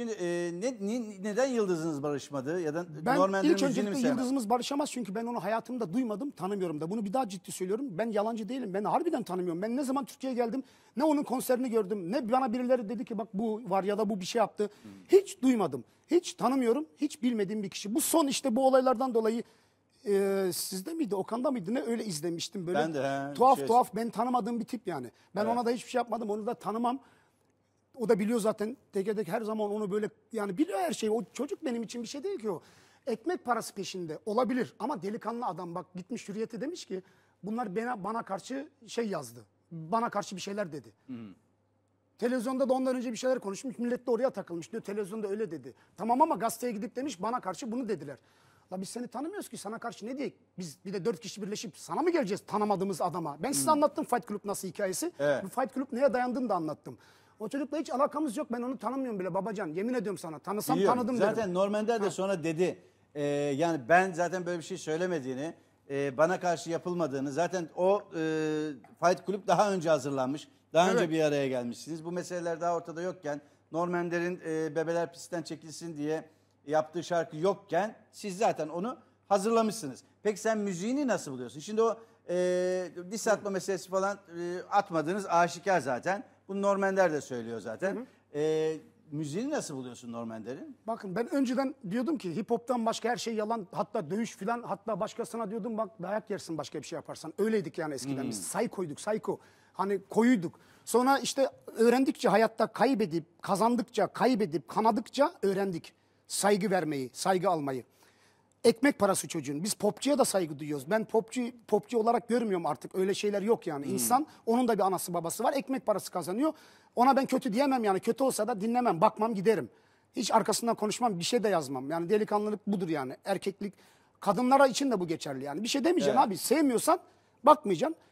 Şimdi e, ne, ne, neden yıldızınız barışmadı ya da ben Norman ilk öncelikle yıldızımız barışamaz çünkü ben onu hayatımda duymadım, tanımıyorum da. Bunu bir daha ciddi söylüyorum. Ben yalancı değilim. Ben harbiden tanımıyorum. Ben ne zaman Türkiye'ye geldim ne onun konserini gördüm ne bana birileri dedi ki bak bu var ya da bu bir şey yaptı. Hı. Hiç duymadım. Hiç tanımıyorum. Hiç bilmediğim bir kişi. Bu son işte bu olaylardan dolayı e, sizde miydi Okan'da mıydı ne öyle izlemiştim böyle. Ben de, he, tuhaf şey... tuhaf ben tanımadığım bir tip yani. Ben evet. ona da hiçbir şey yapmadım onu da tanımam. O da biliyor zaten TG'deki her zaman onu böyle yani biliyor her şeyi. O çocuk benim için bir şey değil ki o. Ekmek parası peşinde olabilir ama delikanlı adam bak gitmiş hürriyete demiş ki bunlar bana, bana karşı şey yazdı. Bana karşı bir şeyler dedi. Hmm. Televizyonda da ondan önce bir şeyler konuşmuş. Millet de oraya takılmış diyor. Televizyonda öyle dedi. Tamam ama gazeteye gidip demiş bana karşı bunu dediler. La biz seni tanımıyoruz ki sana karşı ne diye biz bir de dört kişi birleşip sana mı geleceğiz tanımadığımız adama? Ben size hmm. anlattım Fight Club nasıl hikayesi. Evet. Bu Fight Club neye dayandığını da anlattım. O çocukla hiç alakamız yok. Ben onu tanımıyorum bile babacan. Yemin ediyorum sana. Tanısam Biliyorum. tanıdım zaten derim. Zaten Normender de ha. sonra dedi. E, yani ben zaten böyle bir şey söylemediğini, e, bana karşı yapılmadığını. Zaten o e, Fight Kulüp daha önce hazırlanmış. Daha evet. önce bir araya gelmişsiniz. Bu meseleler daha ortada yokken Normender'in e, bebeler pisten çekilsin diye yaptığı şarkı yokken siz zaten onu hazırlamışsınız. Peki sen müziğini nasıl buluyorsun? Şimdi o e, diss atma meselesi falan e, atmadığınız aşikar zaten. Bunu Normander de söylüyor zaten. Hı hı. E, ee, müziğini nasıl buluyorsun Normander'in? Bakın ben önceden diyordum ki hip hop'tan başka her şey yalan. Hatta dövüş filan hatta başkasına diyordum bak dayak yersin başka bir şey yaparsan. Öyleydik yani eskiden hmm. biz. koyduk psycho. Hani koyuyduk. Sonra işte öğrendikçe hayatta kaybedip kazandıkça kaybedip kanadıkça öğrendik. Saygı vermeyi, saygı almayı ekmek parası çocuğun. Biz popçuya da saygı duyuyoruz. Ben popçu popçu olarak görmüyorum artık. Öyle şeyler yok yani. Hmm. İnsan onun da bir anası babası var. Ekmek parası kazanıyor. Ona ben kötü diyemem yani. Kötü olsa da dinlemem, bakmam, giderim. Hiç arkasından konuşmam, bir şey de yazmam. Yani delikanlılık budur yani. Erkeklik kadınlara için de bu geçerli yani. Bir şey demeyeceğim evet. abi. Sevmiyorsan bakmayacaksın.